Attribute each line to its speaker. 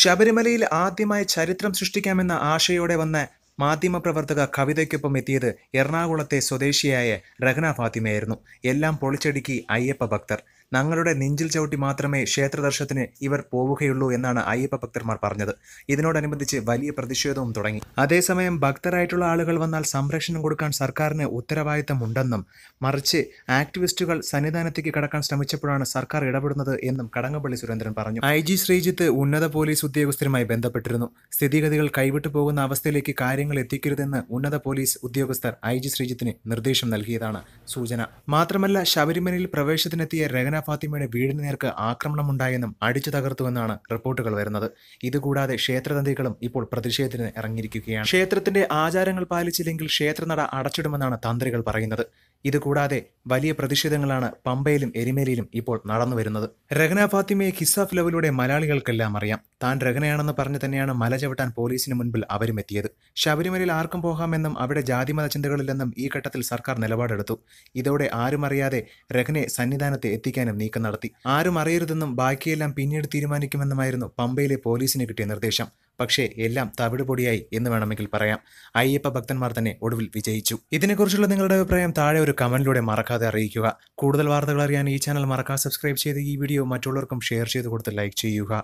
Speaker 1: ശബരിമലയിൽ ആദ്യമായി ചരിത്രം സൃഷ്ടിക്കാമെന്ന ആശയോടെ വന്ന മാധ്യമപ്രവർത്തക കവിതയ്ക്കൊപ്പം എത്തിയത് എറണാകുളത്തെ സ്വദേശിയായ രഹ്ന ഫാത്തിമയായിരുന്നു എല്ലാം പൊളിച്ചടുക്കി അയ്യപ്പ ഭക്തർ ഞങ്ങളുടെ നെഞ്ചിൽ ചവിട്ടി മാത്രമേ ക്ഷേത്രദർശനത്തിന് ഇവർ പോവുകയുള്ളൂ എന്നാണ് അയ്യപ്പ ഭക്തന്മാർ പറഞ്ഞത് ഇതിനോടനുബന്ധിച്ച് വലിയ പ്രതിഷേധവും തുടങ്ങി അതേസമയം ഭക്തരായിട്ടുള്ള ആളുകൾ വന്നാൽ സംരക്ഷണം കൊടുക്കാൻ സർക്കാരിന് ഉത്തരവാദിത്തമുണ്ടെന്നും മറിച്ച് ആക്ടിവിസ്റ്റുകൾ സന്നിധാനത്തേക്ക് കടക്കാൻ ശ്രമിച്ചപ്പോഴാണ് സർക്കാർ ഇടപെടുന്നത് എന്നും കടങ്ങപ്പള്ളി സുരേന്ദ്രൻ പറഞ്ഞു ഐ ജി ശ്രീജിത്ത് ഉന്നത പോലീസ് ഉദ്യോഗസ്ഥരുമായി ബന്ധപ്പെട്ടിരുന്നു സ്ഥിതിഗതികൾ കൈവിട്ടു പോകുന്ന അവസ്ഥയിലേക്ക് കാര്യങ്ങൾ എത്തിക്കരുതെന്ന് ഉന്നത പോലീസ് ഉദ്യോഗസ്ഥർ ഐ ജി ശ്രീജിത്തിന് നിർദ്ദേശം നൽകിയതാണ് സൂചന മാത്രമല്ല ശബരിമലയിൽ പ്രവേശത്തിനെത്തിയ രഹന ഫാത്തിമയുടെ വീടിന് നേർക്ക് ഉണ്ടായെന്നും അടിച്ചു തകർത്തുവെന്നാണ് റിപ്പോർട്ടുകൾ വരുന്നത് ഇതുകൂടാതെ ക്ഷേത്രതന്ത്രികളും ഇപ്പോൾ പ്രതിഷേധത്തിന് ഇറങ്ങിയിരിക്കുകയാണ് ക്ഷേത്രത്തിന്റെ ആചാരങ്ങൾ പാലിച്ചില്ലെങ്കിൽ ക്ഷേത്രനട അടച്ചിടുമെന്നാണ് തന്ത്രികൾ പറയുന്നത് ഇതുകൂടാതെ വലിയ പ്രതിഷേധങ്ങളാണ് പമ്പയിലും എരിമേലിയിലും ഇപ്പോൾ നടന്നു വരുന്നത് രഗന ഫാത്തിമയെ ഹിസാഫ് ലവിലൂടെ മലയാളികൾക്കെല്ലാം അറിയാം താൻ രഗനയാണെന്ന് പറഞ്ഞ് തന്നെയാണ് മല ചവിട്ടാൻ പോലീസിന് മുൻപിൽ അവരും എത്തിയത് ശബരിമലയിൽ ആർക്കും പോകാമെന്നും അവിടെ ജാതിമത ചിന്തകളില്ലെന്നും ഈ ഘട്ടത്തിൽ സർക്കാർ നിലപാടെടുത്തു ഇതോടെ ആരും അറിയാതെ രഗനെ സന്നിധാനത്ത് എത്തിക്കാനും നീക്കം നടത്തി ആരും അറിയരുതെന്നും ബാക്കിയെല്ലാം പിന്നീട് തീരുമാനിക്കുമെന്നുമായിരുന്നു പമ്പയിലെ പോലീസിന് കിട്ടിയ നിർദ്ദേശം പക്ഷേ എല്ലാം തവിടുപൊടിയായി എന്ന് വേണമെങ്കിൽ പറയാം അയ്യപ്പ ഭക്തന്മാർ തന്നെ ഒടുവിൽ വിജയിച്ചു ഇതിനെക്കുറിച്ചുള്ള നിങ്ങളുടെ അഭിപ്രായം താഴെ ഒരു കമന്റിലൂടെ മറക്കാതെ അറിയിക്കുക കൂടുതൽ വാർത്തകൾ അറിയാൻ ഈ ചാനൽ മറക്കാതെ സബ്സ്ക്രൈബ് ചെയ്ത് ഈ വീഡിയോ മറ്റുള്ളവർക്കും ഷെയർ ചെയ്ത് കൊടുത്ത് ലൈക്ക് ചെയ്യുക